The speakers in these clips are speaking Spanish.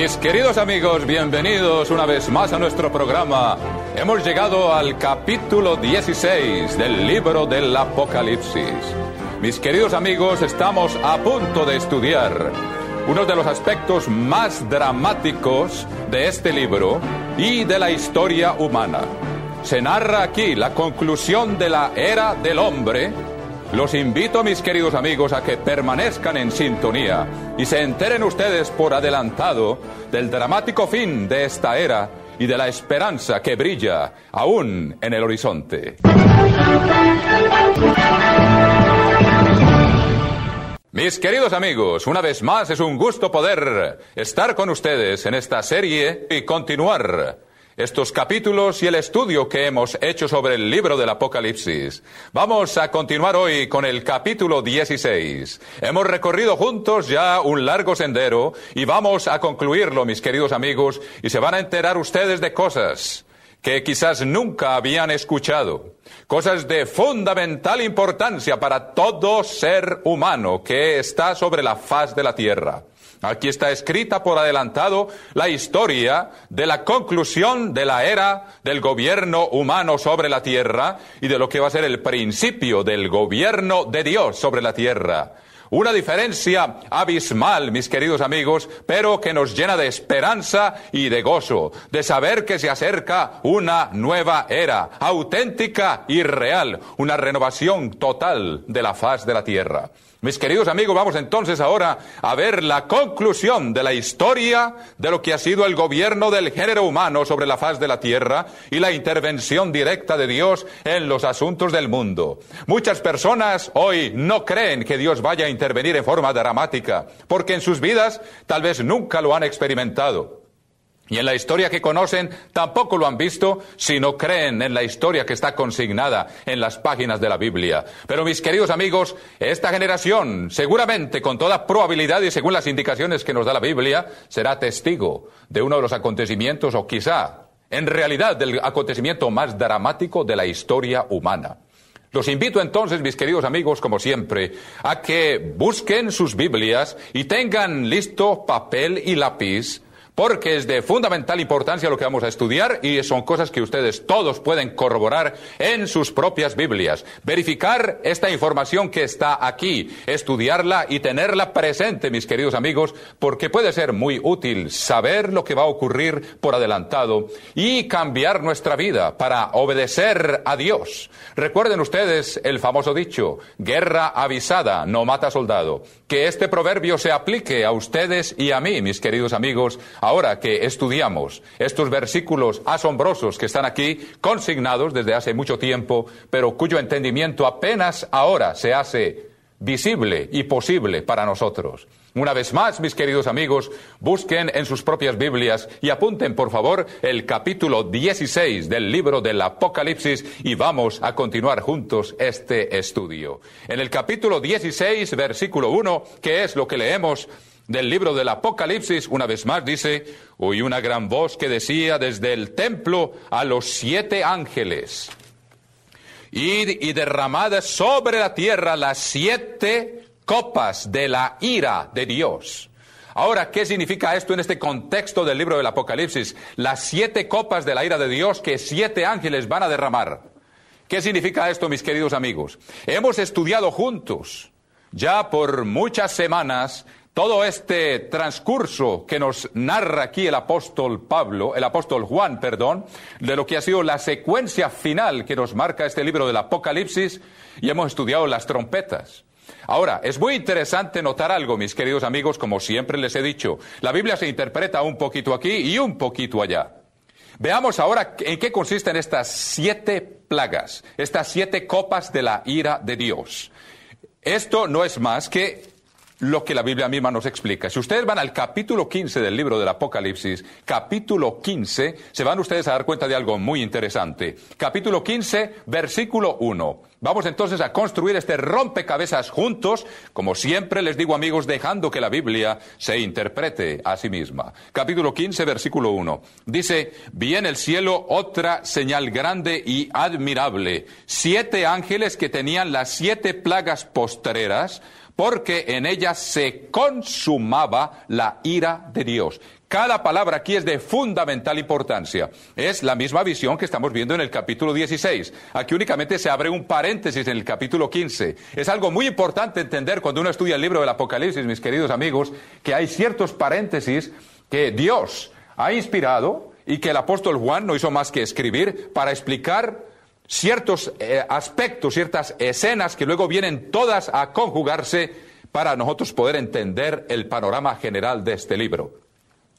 Mis queridos amigos, bienvenidos una vez más a nuestro programa. Hemos llegado al capítulo 16 del libro del Apocalipsis. Mis queridos amigos, estamos a punto de estudiar uno de los aspectos más dramáticos de este libro y de la historia humana. Se narra aquí la conclusión de la era del hombre los invito, mis queridos amigos, a que permanezcan en sintonía y se enteren ustedes por adelantado del dramático fin de esta era y de la esperanza que brilla aún en el horizonte. Mis queridos amigos, una vez más es un gusto poder estar con ustedes en esta serie y continuar estos capítulos y el estudio que hemos hecho sobre el libro del Apocalipsis. Vamos a continuar hoy con el capítulo 16. Hemos recorrido juntos ya un largo sendero y vamos a concluirlo, mis queridos amigos, y se van a enterar ustedes de cosas que quizás nunca habían escuchado, cosas de fundamental importancia para todo ser humano que está sobre la faz de la tierra. Aquí está escrita por adelantado la historia de la conclusión de la era del gobierno humano sobre la tierra y de lo que va a ser el principio del gobierno de Dios sobre la tierra. Una diferencia abismal, mis queridos amigos, pero que nos llena de esperanza y de gozo, de saber que se acerca una nueva era, auténtica y real, una renovación total de la faz de la tierra. Mis queridos amigos, vamos entonces ahora a ver la conclusión de la historia de lo que ha sido el gobierno del género humano sobre la faz de la Tierra y la intervención directa de Dios en los asuntos del mundo. Muchas personas hoy no creen que Dios vaya a intervenir en forma dramática, porque en sus vidas tal vez nunca lo han experimentado. Y en la historia que conocen tampoco lo han visto sino creen en la historia que está consignada en las páginas de la Biblia. Pero mis queridos amigos, esta generación seguramente con toda probabilidad y según las indicaciones que nos da la Biblia será testigo de uno de los acontecimientos o quizá en realidad del acontecimiento más dramático de la historia humana. Los invito entonces, mis queridos amigos, como siempre, a que busquen sus Biblias y tengan listo papel y lápiz porque es de fundamental importancia lo que vamos a estudiar y son cosas que ustedes todos pueden corroborar en sus propias Biblias. Verificar esta información que está aquí, estudiarla y tenerla presente, mis queridos amigos, porque puede ser muy útil saber lo que va a ocurrir por adelantado y cambiar nuestra vida para obedecer a Dios. Recuerden ustedes el famoso dicho, guerra avisada no mata soldado. Que este proverbio se aplique a ustedes y a mí, mis queridos amigos, ahora que estudiamos estos versículos asombrosos que están aquí consignados desde hace mucho tiempo, pero cuyo entendimiento apenas ahora se hace visible y posible para nosotros. Una vez más, mis queridos amigos, busquen en sus propias Biblias y apunten, por favor, el capítulo 16 del libro del Apocalipsis y vamos a continuar juntos este estudio. En el capítulo 16, versículo 1, que es lo que leemos, del libro del Apocalipsis, una vez más dice, oí una gran voz que decía desde el templo a los siete ángeles, y derramad sobre la tierra las siete copas de la ira de Dios. Ahora, ¿qué significa esto en este contexto del libro del Apocalipsis? Las siete copas de la ira de Dios que siete ángeles van a derramar. ¿Qué significa esto, mis queridos amigos? Hemos estudiado juntos ya por muchas semanas todo este transcurso que nos narra aquí el apóstol Pablo, el apóstol Juan, perdón, de lo que ha sido la secuencia final que nos marca este libro del Apocalipsis, y hemos estudiado las trompetas. Ahora, es muy interesante notar algo, mis queridos amigos, como siempre les he dicho. La Biblia se interpreta un poquito aquí y un poquito allá. Veamos ahora en qué consisten estas siete plagas, estas siete copas de la ira de Dios. Esto no es más que lo que la Biblia misma nos explica. Si ustedes van al capítulo 15 del libro del Apocalipsis, capítulo 15, se van ustedes a dar cuenta de algo muy interesante. Capítulo 15, versículo 1. Vamos entonces a construir este rompecabezas juntos, como siempre les digo amigos, dejando que la Biblia se interprete a sí misma. Capítulo 15, versículo 1. Dice, vi en el cielo otra señal grande y admirable. Siete ángeles que tenían las siete plagas postreras porque en ella se consumaba la ira de Dios. Cada palabra aquí es de fundamental importancia. Es la misma visión que estamos viendo en el capítulo 16. Aquí únicamente se abre un paréntesis en el capítulo 15. Es algo muy importante entender cuando uno estudia el libro del Apocalipsis, mis queridos amigos, que hay ciertos paréntesis que Dios ha inspirado y que el apóstol Juan no hizo más que escribir para explicar ciertos eh, aspectos, ciertas escenas que luego vienen todas a conjugarse para nosotros poder entender el panorama general de este libro.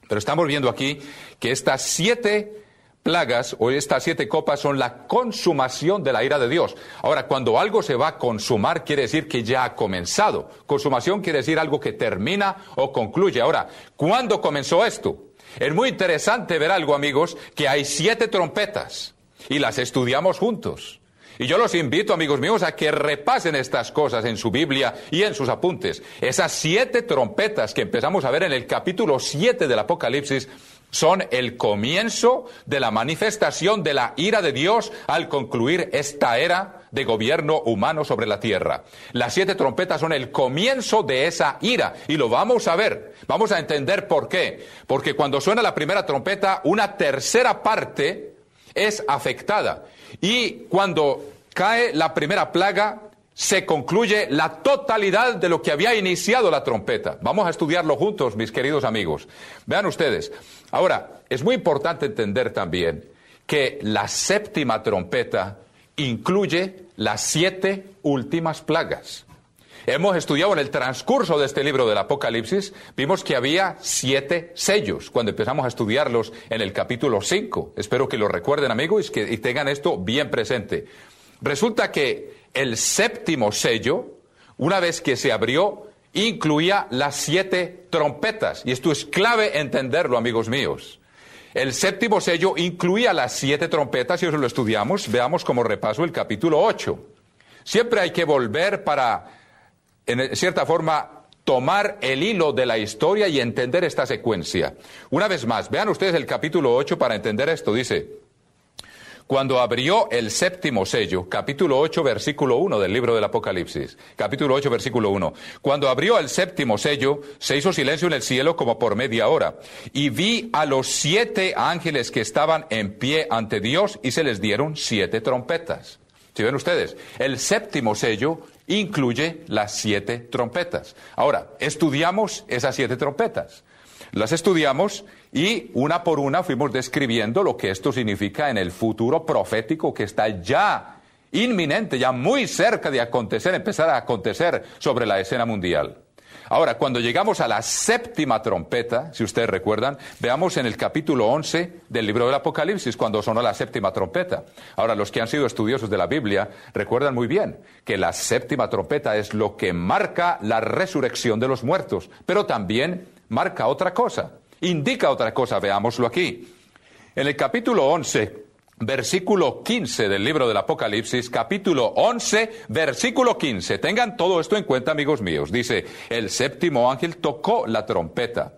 Pero estamos viendo aquí que estas siete plagas o estas siete copas son la consumación de la ira de Dios. Ahora, cuando algo se va a consumar, quiere decir que ya ha comenzado. Consumación quiere decir algo que termina o concluye. Ahora, ¿cuándo comenzó esto? Es muy interesante ver algo, amigos, que hay siete trompetas y las estudiamos juntos. Y yo los invito, amigos míos, a que repasen estas cosas en su Biblia y en sus apuntes. Esas siete trompetas que empezamos a ver en el capítulo siete del Apocalipsis son el comienzo de la manifestación de la ira de Dios al concluir esta era de gobierno humano sobre la tierra. Las siete trompetas son el comienzo de esa ira y lo vamos a ver, vamos a entender por qué. Porque cuando suena la primera trompeta, una tercera parte es afectada. Y cuando cae la primera plaga, se concluye la totalidad de lo que había iniciado la trompeta. Vamos a estudiarlo juntos, mis queridos amigos. Vean ustedes. Ahora, es muy importante entender también que la séptima trompeta incluye las siete últimas plagas. Hemos estudiado en el transcurso de este libro del Apocalipsis, vimos que había siete sellos cuando empezamos a estudiarlos en el capítulo 5. Espero que lo recuerden, amigos, y que tengan esto bien presente. Resulta que el séptimo sello, una vez que se abrió, incluía las siete trompetas. Y esto es clave entenderlo, amigos míos. El séptimo sello incluía las siete trompetas, y eso lo estudiamos. Veamos como repaso el capítulo 8. Siempre hay que volver para en cierta forma, tomar el hilo de la historia y entender esta secuencia. Una vez más, vean ustedes el capítulo 8 para entender esto. Dice, cuando abrió el séptimo sello, capítulo 8, versículo 1 del libro del Apocalipsis, capítulo 8, versículo 1, cuando abrió el séptimo sello, se hizo silencio en el cielo como por media hora, y vi a los siete ángeles que estaban en pie ante Dios y se les dieron siete trompetas. Si ven ustedes, el séptimo sello incluye las siete trompetas. Ahora, estudiamos esas siete trompetas. Las estudiamos y una por una fuimos describiendo lo que esto significa en el futuro profético que está ya inminente, ya muy cerca de acontecer, empezar a acontecer sobre la escena mundial. Ahora, cuando llegamos a la séptima trompeta, si ustedes recuerdan, veamos en el capítulo 11 del libro del Apocalipsis cuando sonó la séptima trompeta. Ahora, los que han sido estudiosos de la Biblia recuerdan muy bien que la séptima trompeta es lo que marca la resurrección de los muertos, pero también marca otra cosa, indica otra cosa, veámoslo aquí. En el capítulo 11 versículo 15 del libro del Apocalipsis, capítulo 11, versículo 15. Tengan todo esto en cuenta, amigos míos. Dice, el séptimo ángel tocó la trompeta.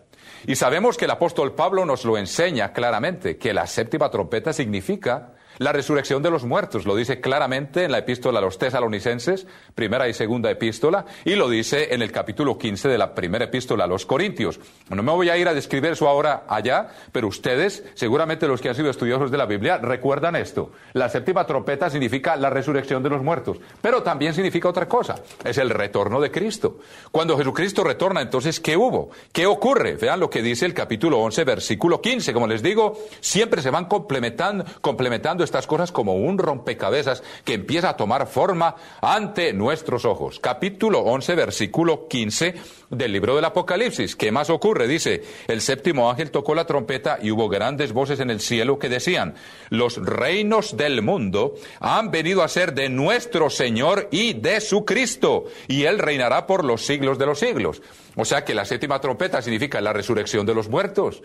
Y sabemos que el apóstol Pablo nos lo enseña claramente, que la séptima trompeta significa la resurrección de los muertos lo dice claramente en la epístola a los tesalonicenses, primera y segunda epístola, y lo dice en el capítulo 15 de la primera epístola a los corintios. No me voy a ir a describir eso ahora allá, pero ustedes, seguramente los que han sido estudiosos de la Biblia, recuerdan esto. La séptima trompeta significa la resurrección de los muertos, pero también significa otra cosa, es el retorno de Cristo. Cuando Jesucristo retorna, entonces, ¿qué hubo? ¿Qué ocurre? Vean lo que dice el capítulo 11, versículo 15. Como les digo, siempre se van complementando, complementando estas cosas como un rompecabezas que empieza a tomar forma ante nuestros ojos. Capítulo 11, versículo 15 del libro del Apocalipsis. ¿Qué más ocurre? Dice, el séptimo ángel tocó la trompeta y hubo grandes voces en el cielo que decían, los reinos del mundo han venido a ser de nuestro Señor y de su Cristo, y Él reinará por los siglos de los siglos. O sea que la séptima trompeta significa la resurrección de los muertos.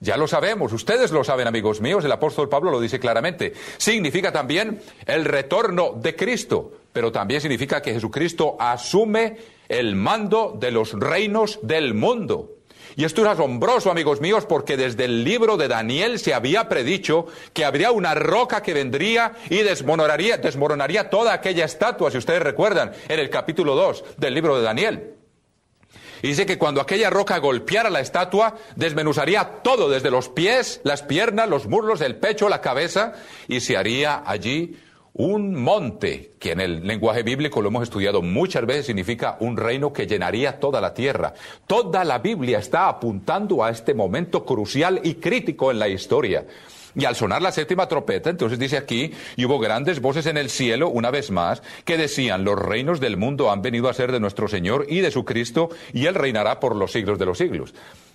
Ya lo sabemos, ustedes lo saben, amigos míos, el apóstol Pablo lo dice claramente. Significa también el retorno de Cristo, pero también significa que Jesucristo asume el mando de los reinos del mundo. Y esto es asombroso, amigos míos, porque desde el libro de Daniel se había predicho que habría una roca que vendría y desmoronaría, desmoronaría toda aquella estatua, si ustedes recuerdan, en el capítulo 2 del libro de Daniel. Y dice que cuando aquella roca golpeara la estatua, desmenuzaría todo, desde los pies, las piernas, los muslos, el pecho, la cabeza, y se haría allí un monte, que en el lenguaje bíblico lo hemos estudiado muchas veces, significa un reino que llenaría toda la tierra. Toda la Biblia está apuntando a este momento crucial y crítico en la historia. Y al sonar la séptima trompeta, entonces dice aquí, y hubo grandes voces en el cielo, una vez más, que decían, los reinos del mundo han venido a ser de nuestro Señor y de su Cristo, y Él reinará por los siglos de los siglos.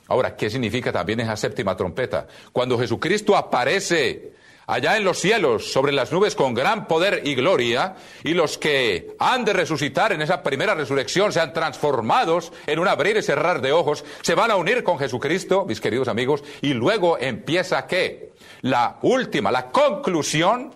Ahora, ¿qué significa también esa séptima trompeta? Cuando Jesucristo aparece allá en los cielos, sobre las nubes, con gran poder y gloria, y los que han de resucitar en esa primera resurrección sean transformados en un abrir y cerrar de ojos, se van a unir con Jesucristo, mis queridos amigos, y luego empieza qué? La última, la conclusión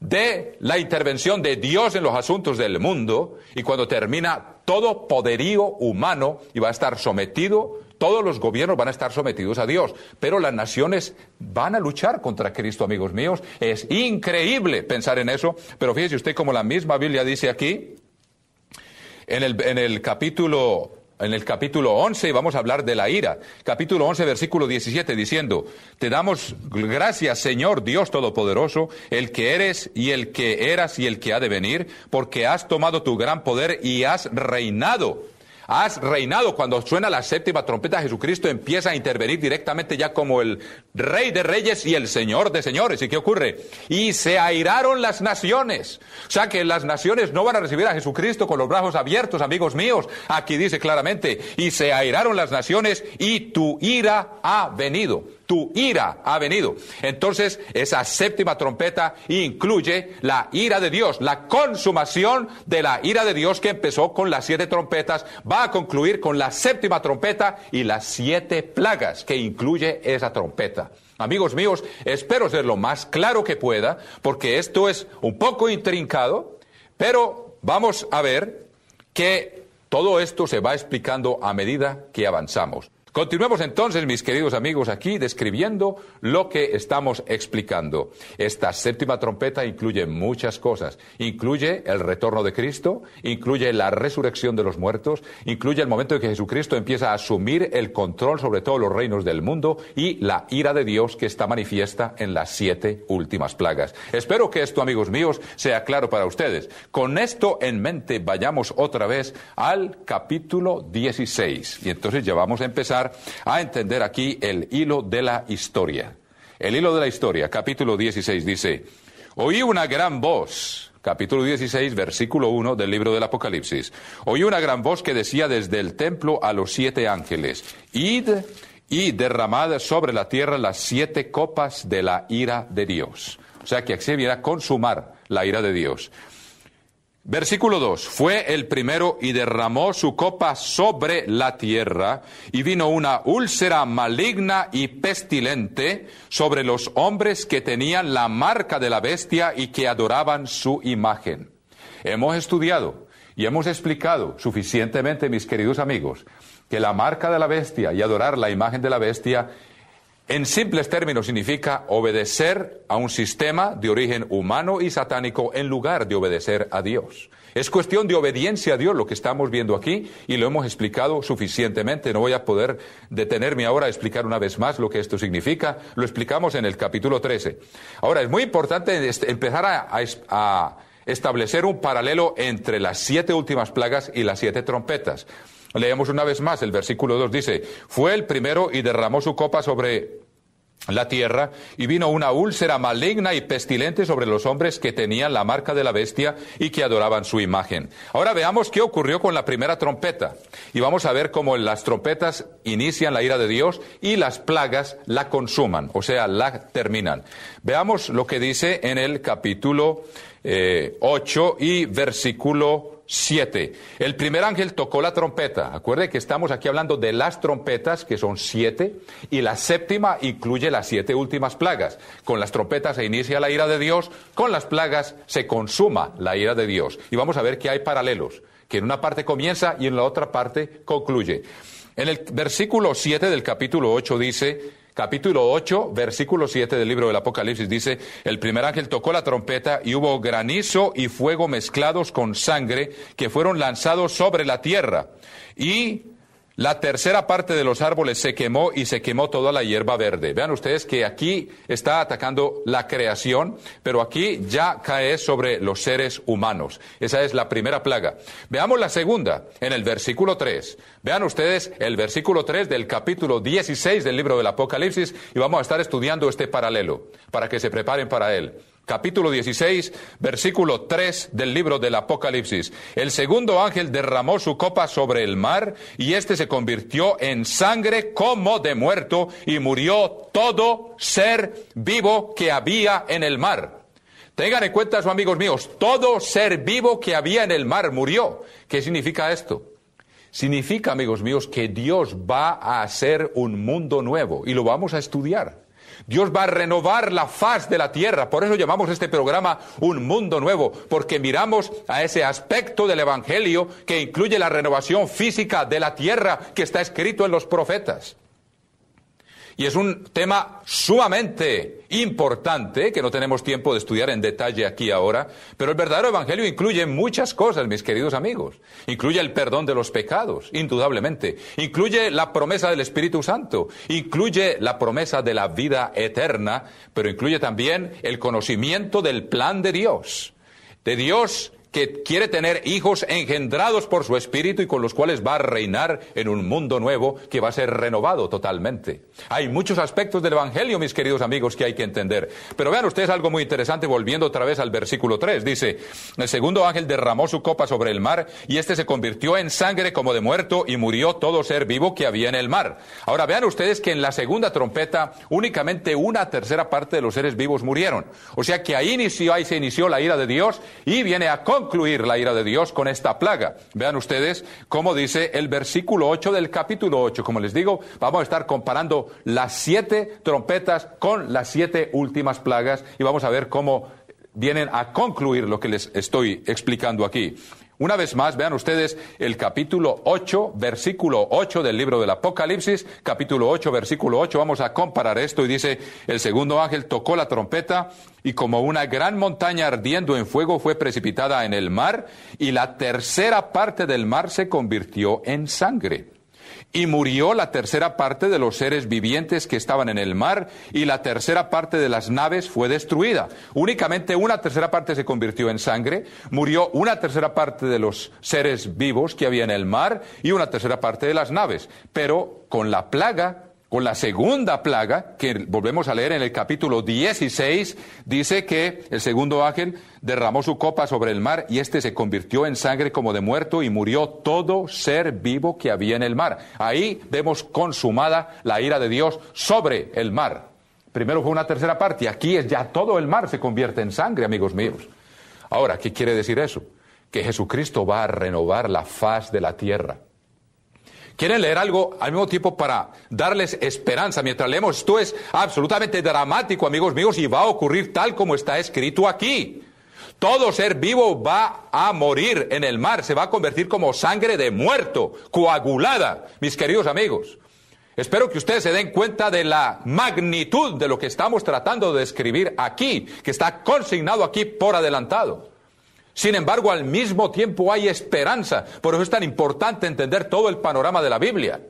de la intervención de Dios en los asuntos del mundo, y cuando termina todo poderío humano y va a estar sometido todos los gobiernos van a estar sometidos a Dios, pero las naciones van a luchar contra Cristo, amigos míos. Es increíble pensar en eso, pero fíjese usted como la misma Biblia dice aquí, en el, capítulo en el capítulo 11 vamos a hablar de la ira. Capítulo 11, versículo 17, diciendo, Te damos gracias, Señor Dios Todopoderoso, el que eres y el que eras y el que ha de venir, porque has tomado tu gran poder y has reinado Has reinado cuando suena la séptima trompeta, Jesucristo empieza a intervenir directamente ya como el rey de reyes y el señor de señores. ¿Y qué ocurre? Y se airaron las naciones. O sea que las naciones no van a recibir a Jesucristo con los brazos abiertos, amigos míos. Aquí dice claramente, y se airaron las naciones y tu ira ha venido tu ira ha venido. Entonces, esa séptima trompeta incluye la ira de Dios, la consumación de la ira de Dios que empezó con las siete trompetas, va a concluir con la séptima trompeta y las siete plagas que incluye esa trompeta. Amigos míos, espero ser lo más claro que pueda, porque esto es un poco intrincado, pero vamos a ver que todo esto se va explicando a medida que avanzamos. Continuemos entonces, mis queridos amigos, aquí describiendo lo que estamos explicando. Esta séptima trompeta incluye muchas cosas. Incluye el retorno de Cristo, incluye la resurrección de los muertos, incluye el momento en que Jesucristo empieza a asumir el control sobre todos los reinos del mundo y la ira de Dios que está manifiesta en las siete últimas plagas. Espero que esto, amigos míos, sea claro para ustedes. Con esto en mente, vayamos otra vez al capítulo 16. Y entonces ya vamos a empezar a entender aquí el hilo de la historia. El hilo de la historia, capítulo 16, dice, oí una gran voz, capítulo 16, versículo 1 del libro del Apocalipsis, oí una gran voz que decía desde el templo a los siete ángeles, id y derramad sobre la tierra las siete copas de la ira de Dios. O sea que se viene consumar la ira de Dios. Versículo 2. Fue el primero y derramó su copa sobre la tierra, y vino una úlcera maligna y pestilente sobre los hombres que tenían la marca de la bestia y que adoraban su imagen. Hemos estudiado y hemos explicado suficientemente, mis queridos amigos, que la marca de la bestia y adorar la imagen de la bestia en simples términos significa obedecer a un sistema de origen humano y satánico en lugar de obedecer a Dios. Es cuestión de obediencia a Dios lo que estamos viendo aquí y lo hemos explicado suficientemente. No voy a poder detenerme ahora a explicar una vez más lo que esto significa. Lo explicamos en el capítulo 13. Ahora, es muy importante este, empezar a, establecer un paralelo entre las siete últimas plagas y las siete trompetas. Leemos una vez más el versículo 2, dice, fue el primero y derramó su copa sobre la tierra, y vino una úlcera maligna y pestilente sobre los hombres que tenían la marca de la bestia y que adoraban su imagen. Ahora veamos qué ocurrió con la primera trompeta, y vamos a ver cómo las trompetas inician la ira de Dios y las plagas la consuman, o sea, la terminan. Veamos lo que dice en el capítulo 8 eh, y versículo siete. El primer ángel tocó la trompeta. Acuerde que estamos aquí hablando de las trompetas, que son siete, y la séptima incluye las siete últimas plagas. Con las trompetas se inicia la ira de Dios, con las plagas se consuma la ira de Dios. Y vamos a ver que hay paralelos, que en una parte comienza y en la otra parte concluye. En el versículo siete del capítulo ocho dice, capítulo 8, versículo 7 del libro del Apocalipsis dice, el primer ángel tocó la trompeta y hubo granizo y fuego mezclados con sangre que fueron lanzados sobre la tierra. Y la tercera parte de los árboles se quemó y se quemó toda la hierba verde. Vean ustedes que aquí está atacando la creación, pero aquí ya cae sobre los seres humanos. Esa es la primera plaga. Veamos la segunda, en el versículo 3. Vean ustedes el versículo 3 del capítulo 16 del libro del Apocalipsis y vamos a estar estudiando este paralelo para que se preparen para él capítulo 16, versículo 3 del libro del Apocalipsis. El segundo ángel derramó su copa sobre el mar y éste se convirtió en sangre como de muerto y murió todo ser vivo que había en el mar. Tengan en cuenta, amigos míos, todo ser vivo que había en el mar murió. ¿Qué significa esto? Significa, amigos míos, que Dios va a hacer un mundo nuevo y lo vamos a estudiar. Dios va a renovar la faz de la tierra. Por eso llamamos este programa Un Mundo Nuevo, porque miramos a ese aspecto del Evangelio que incluye la renovación física de la tierra que está escrito en los profetas. Y es un tema sumamente importante que no tenemos tiempo de estudiar en detalle aquí ahora, pero el verdadero Evangelio incluye muchas cosas, mis queridos amigos. Incluye el perdón de los pecados, indudablemente. Incluye la promesa del Espíritu Santo. Incluye la promesa de la vida eterna, pero incluye también el conocimiento del plan de Dios. De Dios que quiere tener hijos engendrados por su espíritu y con los cuales va a reinar en un mundo nuevo que va a ser renovado totalmente. Hay muchos aspectos del Evangelio, mis queridos amigos, que hay que entender. Pero vean ustedes algo muy interesante, volviendo otra vez al versículo 3. Dice, el segundo ángel derramó su copa sobre el mar y este se convirtió en sangre como de muerto y murió todo ser vivo que había en el mar. Ahora vean ustedes que en la segunda trompeta únicamente una tercera parte de los seres vivos murieron. O sea que ahí ahí se inició la ira de Dios y viene a concluir la ira de Dios con esta plaga. Vean ustedes cómo dice el versículo 8 del capítulo 8. Como les digo, vamos a estar comparando las siete trompetas con las siete últimas plagas y vamos a ver cómo vienen a concluir lo que les estoy explicando aquí. Una vez más, vean ustedes el capítulo 8, versículo 8 del libro del Apocalipsis, capítulo 8, versículo 8, vamos a comparar esto y dice, el segundo ángel tocó la trompeta y como una gran montaña ardiendo en fuego fue precipitada en el mar y la tercera parte del mar se convirtió en sangre. Y murió la tercera parte de los seres vivientes que estaban en el mar y la tercera parte de las naves fue destruida. Únicamente una tercera parte se convirtió en sangre, murió una tercera parte de los seres vivos que había en el mar y una tercera parte de las naves. Pero con la plaga con la segunda plaga, que volvemos a leer en el capítulo 16, dice que el segundo ángel derramó su copa sobre el mar y éste se convirtió en sangre como de muerto y murió todo ser vivo que había en el mar. Ahí vemos consumada la ira de Dios sobre el mar. Primero fue una tercera parte, aquí es ya todo el mar se convierte en sangre, amigos míos. Ahora, ¿qué quiere decir eso? Que Jesucristo va a renovar la faz de la tierra quieren leer algo al mismo tiempo para darles esperanza. Mientras leemos, esto es absolutamente dramático, amigos míos, y va a ocurrir tal como está escrito aquí. Todo ser vivo va a morir en el mar, se va a convertir como sangre de muerto, coagulada, mis queridos amigos. Espero que ustedes se den cuenta de la magnitud de lo que estamos tratando de escribir aquí, que está consignado aquí por adelantado. Sin embargo, al mismo tiempo hay esperanza. Por eso es tan importante entender todo el panorama de la Biblia.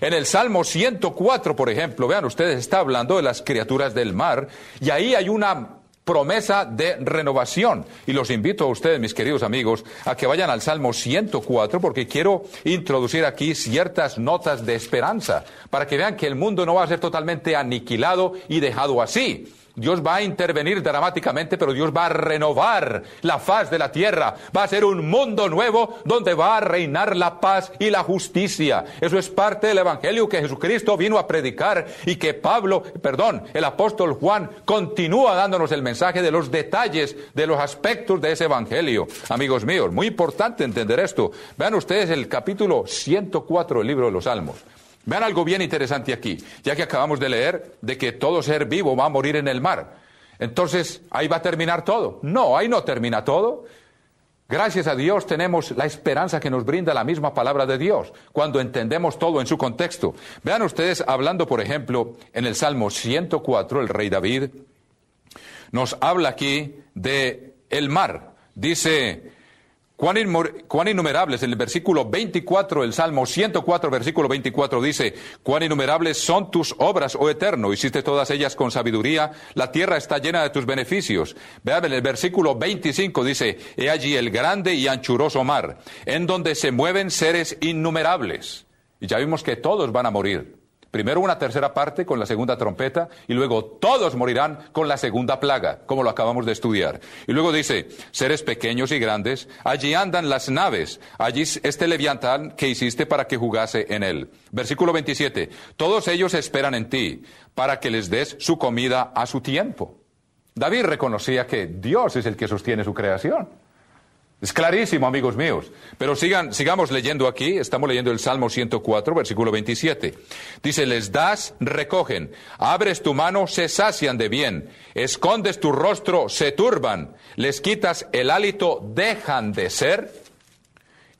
En el Salmo 104, por ejemplo, vean ustedes, está hablando de las criaturas del mar y ahí hay una promesa de renovación. Y los invito a ustedes, mis queridos amigos, a que vayan al Salmo 104 porque quiero introducir aquí ciertas notas de esperanza para que vean que el mundo no va a ser totalmente aniquilado y dejado así. Dios va a intervenir dramáticamente, pero Dios va a renovar la faz de la tierra. Va a ser un mundo nuevo donde va a reinar la paz y la justicia. Eso es parte del Evangelio que Jesucristo vino a predicar y que Pablo, perdón, el apóstol Juan continúa dándonos el mensaje de los detalles, de los aspectos de ese Evangelio. Amigos míos, muy importante entender esto. Vean ustedes el capítulo 104 del libro de los Salmos. Vean algo bien interesante aquí, ya que acabamos de leer de que todo ser vivo va a morir en el mar. Entonces, ahí va a terminar todo. No, ahí no termina todo. Gracias a Dios tenemos la esperanza que nos brinda la misma palabra de Dios, cuando entendemos todo en su contexto. Vean ustedes, hablando, por ejemplo, en el Salmo 104, el rey David nos habla aquí de el mar. Dice, Cuán, innumerables, en el versículo 24, el Salmo 104, versículo 24 dice, cuán innumerables son tus obras, oh eterno, hiciste todas ellas con sabiduría, la tierra está llena de tus beneficios. Vean, en el versículo 25 dice, he allí el grande y anchuroso mar, en donde se mueven seres innumerables. Y ya vimos que todos van a morir. Primero una tercera parte con la segunda trompeta y luego todos morirán con la segunda plaga, como lo acabamos de estudiar. Y luego dice, seres pequeños y grandes, allí andan las naves, allí este leviatán que hiciste para que jugase en él. Versículo 27, todos ellos esperan en ti para que les des su comida a su tiempo. David reconocía que Dios es el que sostiene su creación. Es clarísimo, amigos míos. Pero sigan, sigamos leyendo aquí. Estamos leyendo el Salmo 104, versículo 27. Dice, les das, recogen. Abres tu mano, se sacian de bien. Escondes tu rostro, se turban. Les quitas el hálito, dejan de ser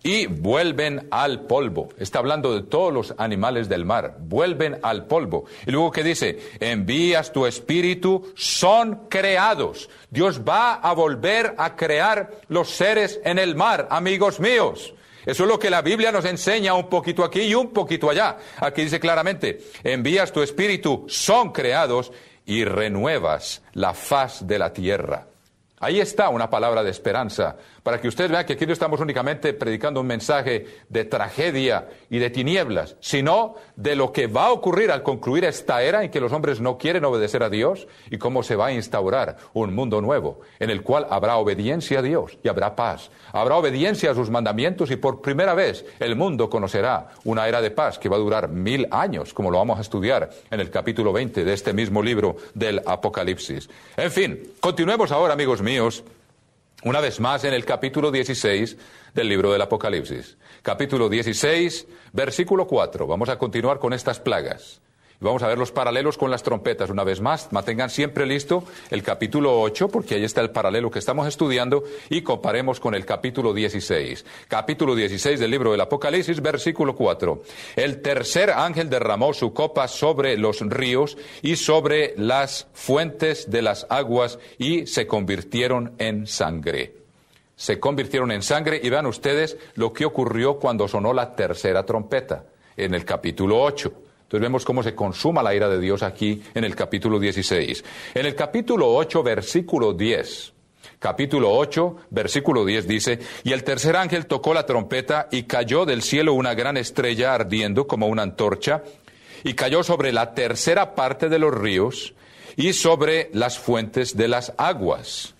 y vuelven al polvo. Está hablando de todos los animales del mar, vuelven al polvo. Y luego que dice, envías tu espíritu, son creados. Dios va a volver a crear los seres en el mar, amigos míos. Eso es lo que la Biblia nos enseña un poquito aquí y un poquito allá. Aquí dice claramente, envías tu espíritu, son creados y renuevas la faz de la tierra. Ahí está una palabra de esperanza para que usted vea que aquí no estamos únicamente predicando un mensaje de tragedia y de tinieblas, sino de lo que va a ocurrir al concluir esta era en que los hombres no quieren obedecer a Dios y cómo se va a instaurar un mundo nuevo en el cual habrá obediencia a Dios y habrá paz, habrá obediencia a sus mandamientos y por primera vez el mundo conocerá una era de paz que va a durar mil años, como lo vamos a estudiar en el capítulo 20 de este mismo libro del Apocalipsis. En fin, continuemos ahora, amigos míos una vez más en el capítulo 16 del libro del Apocalipsis. Capítulo 16, versículo 4. Vamos a continuar con estas plagas vamos a ver los paralelos con las trompetas una vez más. Mantengan siempre listo el capítulo 8, porque ahí está el paralelo que estamos estudiando, y comparemos con el capítulo 16. Capítulo 16 del libro del Apocalipsis, versículo 4. El tercer ángel derramó su copa sobre los ríos y sobre las fuentes de las aguas y se convirtieron en sangre se convirtieron en sangre y vean ustedes lo que ocurrió cuando sonó la tercera trompeta en el capítulo 8. Entonces vemos cómo se consuma la ira de Dios aquí en el capítulo 16. En el capítulo 8, versículo 10. Capítulo 8, versículo 10 dice, Y el tercer ángel tocó la trompeta y cayó del cielo una gran estrella ardiendo como una antorcha, y cayó sobre la tercera parte de los ríos y sobre las fuentes de las aguas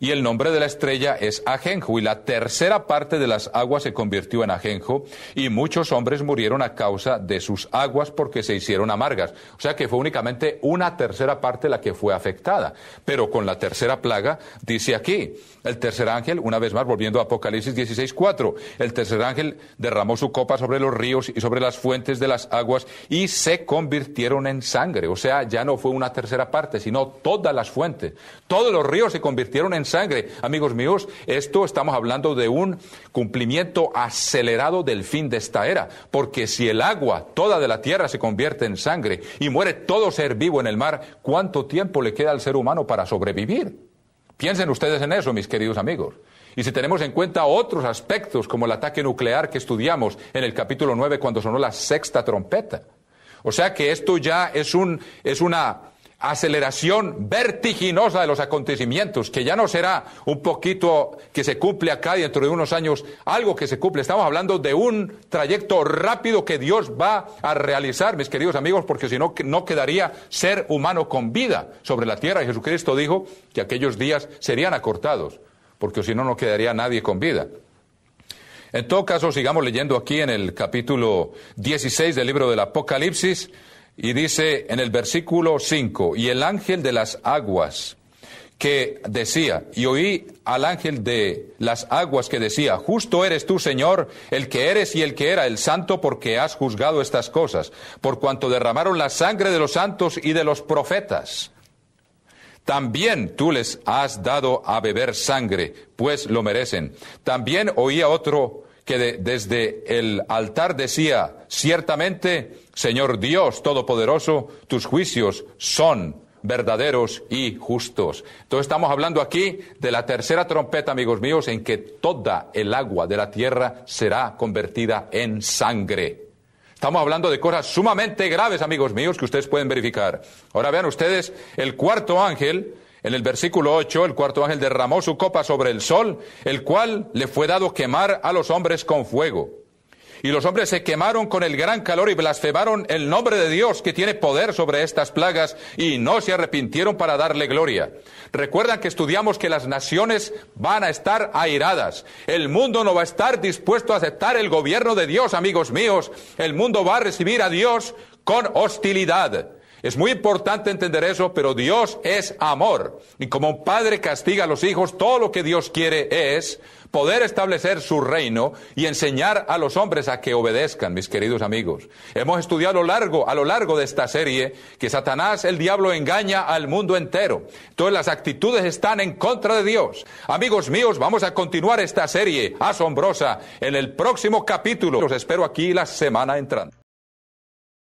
y el nombre de la estrella es Ajenjo, y la tercera parte de las aguas se convirtió en Ajenjo, y muchos hombres murieron a causa de sus aguas porque se hicieron amargas. O sea que fue únicamente una tercera parte la que fue afectada. Pero con la tercera plaga, dice aquí, el tercer ángel, una vez más volviendo a Apocalipsis 16.4, el tercer ángel derramó su copa sobre los ríos y sobre las fuentes de las aguas y se convirtieron en sangre. O sea, ya no fue una tercera parte, sino todas las fuentes. Todos los ríos se convirtieron en sangre. Amigos míos, esto estamos hablando de un cumplimiento acelerado del fin de esta era, porque si el agua toda de la tierra se convierte en sangre y muere todo ser vivo en el mar, ¿cuánto tiempo le queda al ser humano para sobrevivir? Piensen ustedes en eso, mis queridos amigos. Y si tenemos en cuenta otros aspectos, como el ataque nuclear que estudiamos en el capítulo 9 cuando sonó la sexta trompeta. O sea que esto ya es, un, es una aceleración vertiginosa de los acontecimientos, que ya no será un poquito que se cumple acá dentro de unos años, algo que se cumple. Estamos hablando de un trayecto rápido que Dios va a realizar, mis queridos amigos, porque si no, no quedaría ser humano con vida sobre la tierra. Jesucristo dijo que aquellos días serían acortados, porque si no, no quedaría nadie con vida. En todo caso, sigamos leyendo aquí en el capítulo 16 del libro del Apocalipsis. Y dice en el versículo 5, y el ángel de las aguas que decía, y oí al ángel de las aguas que decía, justo eres tú, Señor, el que eres y el que era, el santo, porque has juzgado estas cosas, por cuanto derramaron la sangre de los santos y de los profetas. También tú les has dado a beber sangre, pues lo merecen. También oí a otro que desde el altar decía, ciertamente, Señor Dios Todopoderoso, tus juicios son verdaderos y justos. Entonces estamos hablando aquí de la tercera trompeta, amigos míos, en que toda el agua de la tierra será convertida en sangre. Estamos hablando de cosas sumamente graves, amigos míos, que ustedes pueden verificar. Ahora vean ustedes el cuarto ángel, en el versículo 8, el cuarto ángel derramó su copa sobre el sol, el cual le fue dado quemar a los hombres con fuego. Y los hombres se quemaron con el gran calor y blasfemaron el nombre de Dios que tiene poder sobre estas plagas y no se arrepintieron para darle gloria. Recuerdan que estudiamos que las naciones van a estar airadas. El mundo no va a estar dispuesto a aceptar el gobierno de Dios, amigos míos. El mundo va a recibir a Dios con hostilidad. Es muy importante entender eso, pero Dios es amor. Y como un padre castiga a los hijos, todo lo que Dios quiere es poder establecer su reino y enseñar a los hombres a que obedezcan, mis queridos amigos. Hemos estudiado a lo largo, a lo largo de esta serie que Satanás, el diablo, engaña al mundo entero. Todas las actitudes están en contra de Dios. Amigos míos, vamos a continuar esta serie asombrosa en el próximo capítulo. Los espero aquí la semana entrante.